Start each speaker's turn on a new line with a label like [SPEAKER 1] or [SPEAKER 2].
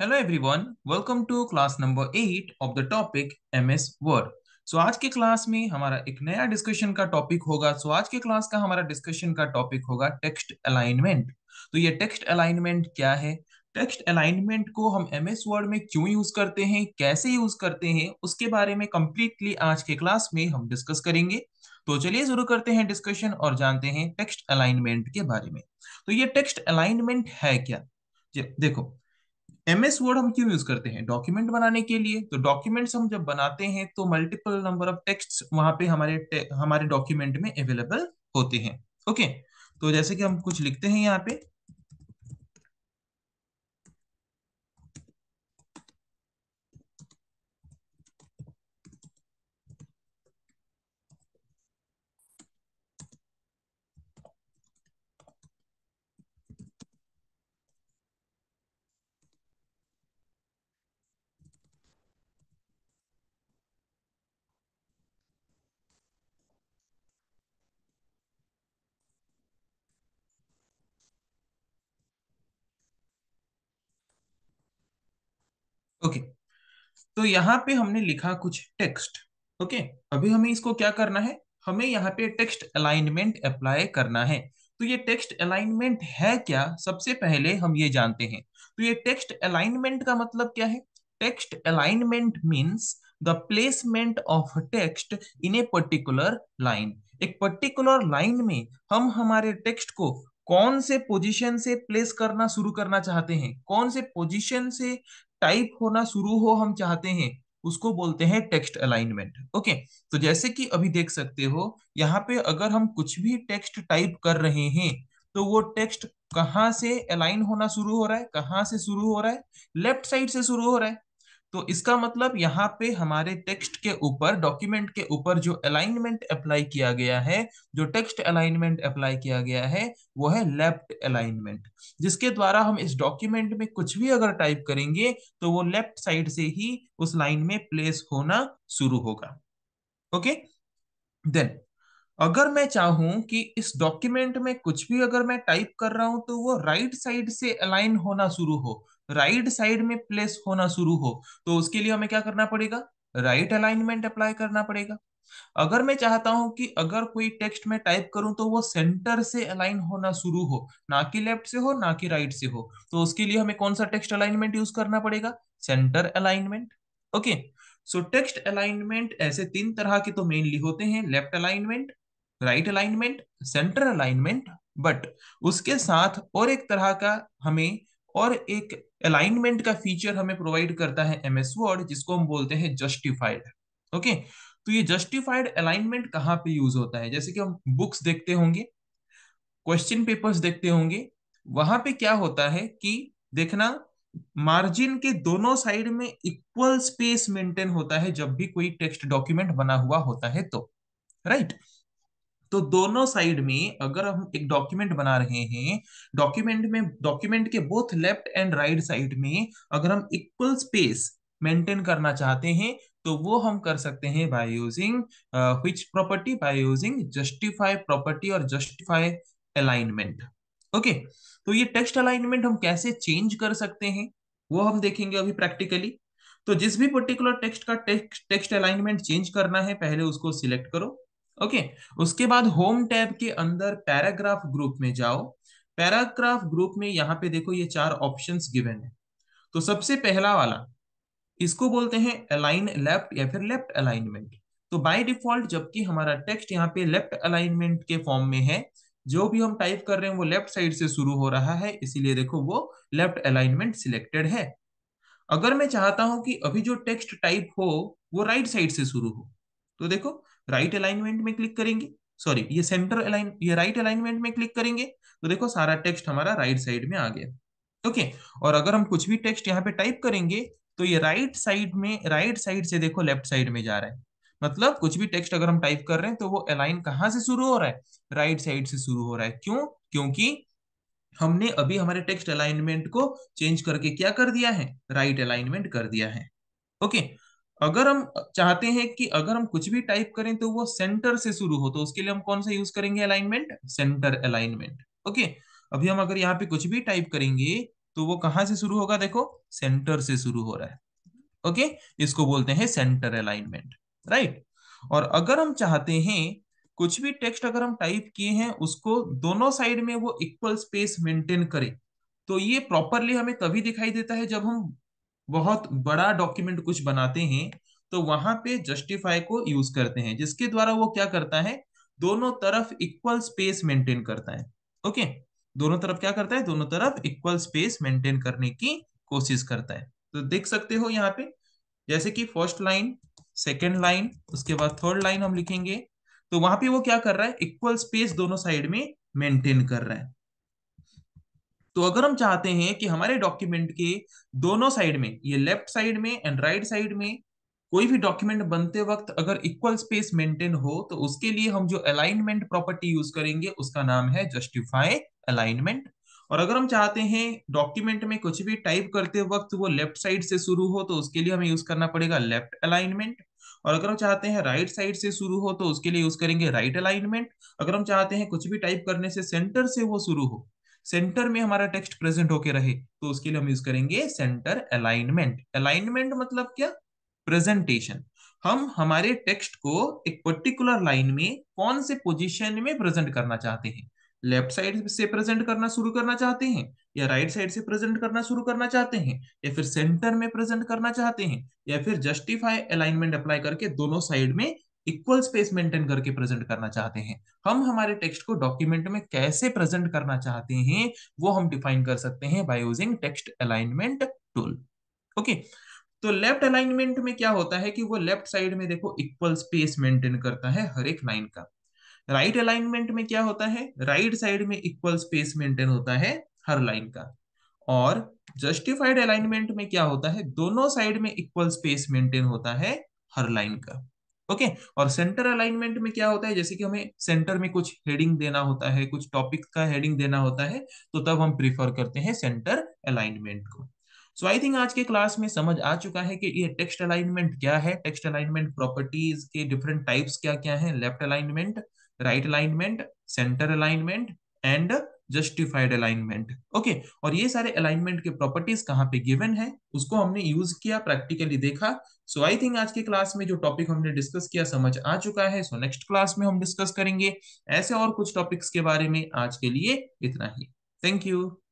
[SPEAKER 1] Hello everyone welcome to class number eight of the topic MS Word so आज के class में हमारा एक नया डिस्कशन का टॉपिक होगा सो so, आज के क्लास का हमारा डिस्कशन का टॉपिक होगा टेक्स्ट अलाइनमेंट तो ये टेक्स्ट अलाइनमेंट क्या है टेक्स्ट अलाइनमेंट को हम एमएस वर्ड में क्यों यूज करते हैं कैसे यूज करते हैं उसके बारे में कंप्लीटली आज के क्लास में हम डिस्कस करेंगे तो चलिए शुरू करते हैं डिस्कशन और जानते हैं टेक्स्ट अलाइनमेंट के बारे में तो ये टेक्स्ट अलाइनमेंट है क्या देखो एमएस वर्ड हम क्यों यूज करते हैं डॉक्यूमेंट बनाने के लिए तो डॉक्यूमेंट्स हम जब बनाते हैं तो मल्टीपल नंबर ऑफ टेक्स्ट वहां पे हमारे हमारे डॉक्यूमेंट में अवेलेबल होते हैं ओके okay? तो जैसे कि हम कुछ लिखते हैं यहाँ पे तो यहाँ पे हमने लिखा कुछ टेक्स्ट ओके अभी हमें इसको क्या करना है हमें यहाँ पे टेक्स्ट अलाइनमेंट अप्लाई करना है तो ये टेक्स्ट अलाइनमेंट है क्या सबसे पहले हम ये जानते हैं तो ये टेक्स्ट अलाइनमेंट का मतलब क्या है text alignment means the placement of text in a particular line एक पर्टिकुलर लाइन में हम हमारे टेक्स्ट को कौन से पोजीशन से प्लेस करना शुरू करना चाहते हैं कौन से पोजीशन से टाइप होना शुरू हो हम चाहते हैं उसको बोलते हैं टेक्स्ट अलाइनमेंट ओके तो जैसे कि अभी देख सकते हो यहाँ पे अगर हम कुछ भी टेक्स्ट टाइप कर रहे हैं तो वो टेक्स्ट कहाँ से अलाइन होना शुरू हो रहा है कहाँ से शुरू हो रहा है लेफ्ट साइड से शुरू हो रहा है तो इसका मतलब यहाँ पे हमारे टेक्स्ट के ऊपर डॉक्यूमेंट के ऊपर जो अलाइनमेंट अप्लाई किया गया है जो टेक्स्ट अलाइनमेंट अप्लाई किया गया है वो है लेफ्ट अलाइनमेंट जिसके द्वारा हम इस डॉक्यूमेंट में कुछ भी अगर टाइप करेंगे तो वो लेफ्ट साइड से ही उस लाइन में प्लेस होना शुरू होगा ओके देन अगर मैं चाहूं कि इस डॉक्यूमेंट में कुछ भी अगर मैं टाइप कर रहा हूं तो वो राइट right साइड से अलाइन होना शुरू हो राइट right साइड में प्लेस होना शुरू हो तो उसके लिए हमें क्या करना पड़ेगा राइट अलाइनमेंट अप्लाई करना पड़ेगा अगर मैं चाहता हूं कि अगर कोई टेक्स्ट में टाइप करूं तो वो सेंटर से अलाइन होना शुरू हो ना कि लेफ्ट से हो ना कि राइट से हो तो उसके लिए हमें कौन सा टेक्स्ट अलाइनमेंट यूज करना पड़ेगा centre alignment okay so text alignment ऐसे तीन तरह के तो मेनली होते हैं left alignment right alignment centre alignment but उसके साथ और एक तरह का हमें और एक अलाइनमेंट का फीचर हमें प्रोवाइड करता है एमएस वर्ड जिसको हम बोलते हैं जस्टिफाइड ओके तो ये जस्टिफाइड अलाइनमेंट कहाँ पे यूज होता है जैसे कि हम बुक्स देखते होंगे क्वेश्चन पेपर्स देखते होंगे वहां पे क्या होता है कि देखना मार्जिन के दोनों साइड में इक्वल स्पेस मेंटेन होता है जब भी कोई टेक्स्ट डॉक्यूमेंट बना हुआ होता है तो राइट right? तो दोनों साइड में अगर हम एक डॉक्यूमेंट बना रहे हैं डॉक्यूमेंट में डॉक्यूमेंट के both left and right side में अगर हम इक्वल स्पेस मेंटेन करना चाहते हैं तो वो हम कर सकते हैं by using which property by using justify property और जस्टिफाई अलाइनमेंट ओके तो ये टेक्स्ट अलाइनमेंट हम कैसे चेंज कर सकते हैं वो हम देखेंगे अभी प्रैक्टिकली तो जिस भी पर्टिकुलर टेक्स्ट का टेक्स्ट टेक्स्ट अलाइनमेंट चेंज करना है पहले उसको सिलेक्ट करो ओके उसके बाद होम टैब के अंदर पैराग्राफ ग्रुप में जाओ पैराग्राफ ग्रुप में यहाँ पे देखो ये चार ऑप्शन गिवेन है तो सबसे पहला वाला इसको बोलते हैं अलाइन लेफ्ट या फिर लेफ्ट अलाइनमेंट तो बाय डिफॉल्ट जबकि हमारा टेक्स्ट यहाँ पे लेफ्ट अलाइनमेंट के फॉर्म में है जो भी हम टाइप कर रहे हैं वो लेफ्ट साइड से शुरू हो रहा है इसीलिए देखो वो लेफ्ट अलाइनमेंट सिलेक्टेड है अगर मैं चाहता हूं कि अभी जो टेक्स्ट टाइप हो वो राइट right साइड से शुरू हो तो देखो राइट right अलाइनमेंट में क्लिक करेंगे सॉरी ये सेंटर अलाइन ये राइट right अलाइनमेंट में क्लिक करेंगे तो देखो सारा टेक्स्ट हमारा राइट right साइड में आ गया ओके okay? और अगर हम कुछ भी टेक्स्ट यहाँ पे टाइप करेंगे तो ये राइट right साइड में राइट right साइड से देखो लेफ्ट साइड में जा रहा है मतलब कुछ भी टेक्स्ट अगर हम टाइप कर रहे हैं तो वो अलाइन कहाँ से शुरू हो रहा है राइट right साइड से शुरू हो रहा है क्यों क्योंकि हमने अभी हमारे टेक्स्ट अलाइनमेंट को चेंज करके क्या कर दिया है राइट right अलाइनमेंट कर दिया है ओके okay, अगर हम चाहते हैं कि अगर हम कुछ भी टाइप करें तो वो सेंटर से शुरू हो तो उसके लिए हम कौन सा यूज करेंगे अलाइनमेंट सेंटर अलाइनमेंट ओके अभी हम अगर यहाँ पे कुछ भी टाइप करेंगे तो वो कहा से शुरू होगा देखो सेंटर से शुरू हो रहा है ओके इसको बोलते हैं सेंटर अलाइनमेंट राइट और अगर हम चाहते हैं कुछ भी टेक्स्ट अगर हम टाइप किए हैं उसको दोनों साइड में वो इक्वल स्पेस मेंटेन करे तो ये प्रॉपरली हमें तभी दिखाई देता है जब हम बहुत बड़ा डॉक्यूमेंट कुछ बनाते हैं तो वहां पे जस्टिफाई को यूज करते हैं जिसके द्वारा वो क्या करता है दोनों तरफ इक्वल स्पेस मेंटेन करता है ओके दोनों तरफ क्या करता है दोनों तरफ इक्वल स्पेस मेंटेन करने की कोशिश करता है तो देख सकते हो यहाँ पे जैसे कि फर्स्ट लाइन सेकेंड लाइन उसके बाद थर्ड लाइन हम लिखेंगे तो वहां पे वो क्या कर रहा है इक्वल स्पेस दोनों साइड में मेंटेन कर रहा है तो अगर हम चाहते हैं कि हमारे डॉक्यूमेंट के दोनों साइड में ये लेफ्ट साइड में एंड राइट साइड में कोई भी डॉक्यूमेंट बनते वक्त अगर इक्वल स्पेस मेंटेन हो तो उसके लिए हम जो अलाइनमेंट प्रॉपर्टी यूज करेंगे उसका नाम है जस्टिफाई अलाइनमेंट और अगर हम चाहते हैं डॉक्यूमेंट में कुछ भी टाइप करते वक्त वो लेफ्ट साइड से शुरू हो तो उसके लिए हमें यूज करना पड़ेगा लेफ्ट अलाइनमेंट और अगर हम चाहते हैं राइट साइड से शुरू हो तो उसके लिए यूज करेंगे राइट अलाइनमेंट अगर हम चाहते हैं कुछ भी टाइप करने से सेंटर से वो शुरू हो सेंटर में हमारा टेक्स्ट प्रेजेंट होके रहे तो उसके लिए हम यूज करेंगे सेंटर अलाइनमेंट अलाइनमेंट मतलब क्या प्रेजेंटेशन हम हमारे टेक्स्ट को एक पर्टिकुलर लाइन में कौन से पोजीशन में प्रेजेंट करना चाहते हैं लेफ्ट साइड से प्रेजेंट करना शुरू करना चाहते हैं या राइट साइड से प्रेजेंट करना शुरू करना चाहते हैं या फिर सेंटर में प्रेजेंट करना चाहते हैं या फिर जस्टिफाई अलाइनमेंट अप्लाई करके दोनों साइड में इक्वल स्पेस मेंटेन करके प्रेजेंट करना चाहते हैं हम हमारे टेक्स्ट को डॉक्यूमेंट में कैसे प्रेजेंट करना चाहते हैं वो हम डिफाइन कर सकते हैं by using text alignment tool okay तो लेफ्ट अलाइनमेंट में क्या होता है कि वो लेफ्ट साइड में देखो इक्वल स्पेस मेंटेन करता है हर एक लाइन का राइट right अलाइनमेंट में क्या होता है राइट right साइड में इक्वल स्पेस मेंटेन होता है हर लाइन का और जस्टिफाइड अलाइनमेंट में क्या होता है दोनों साइड में इक्वल स्पेस मेंटेन होता है हर लाइन का ओके okay? और सेंटर अलाइनमेंट में क्या होता है जैसे कि हमें सेंटर में कुछ हेडिंग देना होता है कुछ टॉपिक का हेडिंग देना होता है तो तब हम प्रीफर करते हैं सेंटर अलाइनमेंट को सो आई थिंक आज के क्लास में समझ आ चुका है कि ये टेक्स्ट अलाइनमेंट क्या है टेक्स्ट अलाइनमेंट प्रॉपर्टीज के डिफरेंट टाइप्स क्या क्या हैं left alignment right alignment centre alignment and justified alignment okay और ये सारे अलाइनमेंट के प्रॉपर्टीज कहाँ पे गिवन है उसको हमने यूज किया प्रैक्टिकली देखा सो आई थिंक आज के क्लास में जो टॉपिक हमने डिस्कस किया समझ आ चुका है सो नेक्स्ट क्लास में हम डिस्कस करेंगे ऐसे और कुछ टॉपिक्स के बारे में आज के लिए इतना ही थैंक यू